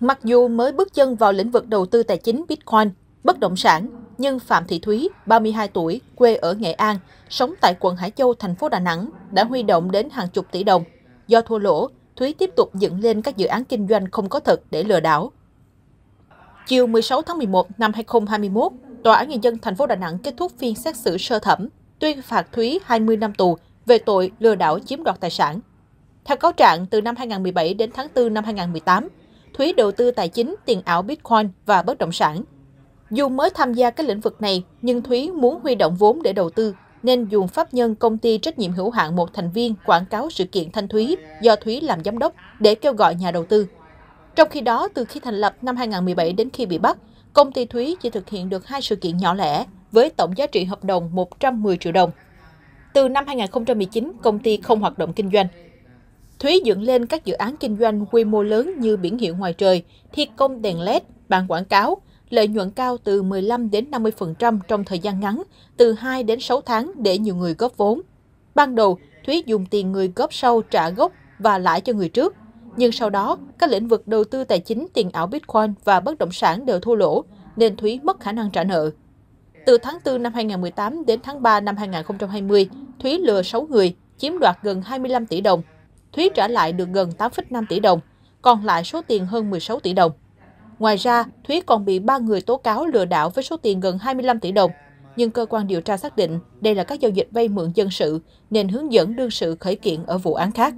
Mặc dù mới bước chân vào lĩnh vực đầu tư tài chính Bitcoin, bất động sản, nhưng Phạm Thị Thúy, 32 tuổi, quê ở Nghệ An, sống tại quận Hải Châu, thành phố Đà Nẵng, đã huy động đến hàng chục tỷ đồng. Do thua lỗ, Thúy tiếp tục dựng lên các dự án kinh doanh không có thật để lừa đảo. Chiều 16 tháng 11 năm 2021, Tòa án Nhân dân thành phố Đà Nẵng kết thúc phiên xét xử sơ thẩm, tuyên phạt Thúy 20 năm tù về tội lừa đảo chiếm đoạt tài sản. Theo cáo trạng, từ năm 2017 đến tháng 4 năm 2018, thuế đầu tư tài chính, tiền ảo Bitcoin và bất động sản. Dù mới tham gia các lĩnh vực này, nhưng Thúy muốn huy động vốn để đầu tư, nên dùng pháp nhân công ty trách nhiệm hữu hạn một thành viên quảng cáo sự kiện Thanh Thúy do Thúy làm giám đốc để kêu gọi nhà đầu tư. Trong khi đó, từ khi thành lập năm 2017 đến khi bị bắt, công ty Thúy chỉ thực hiện được hai sự kiện nhỏ lẻ với tổng giá trị hợp đồng 110 triệu đồng. Từ năm 2019, công ty không hoạt động kinh doanh. Thúy dựng lên các dự án kinh doanh quy mô lớn như biển hiệu ngoài trời, thi công đèn LED, bàn quảng cáo, lợi nhuận cao từ 15 đến 50% trong thời gian ngắn, từ 2 đến 6 tháng để nhiều người góp vốn. Ban đầu, Thúy dùng tiền người góp sau trả gốc và lãi cho người trước. Nhưng sau đó, các lĩnh vực đầu tư tài chính, tiền ảo Bitcoin và bất động sản đều thua lỗ, nên Thúy mất khả năng trả nợ. Từ tháng 4 năm 2018 đến tháng 3 năm 2020, Thúy lừa 6 người, chiếm đoạt gần 25 tỷ đồng, thuế trả lại được gần 8,5 tỷ đồng, còn lại số tiền hơn 16 tỷ đồng. Ngoài ra, Thúy còn bị ba người tố cáo lừa đảo với số tiền gần 25 tỷ đồng. Nhưng cơ quan điều tra xác định đây là các giao dịch vay mượn dân sự, nên hướng dẫn đương sự khởi kiện ở vụ án khác.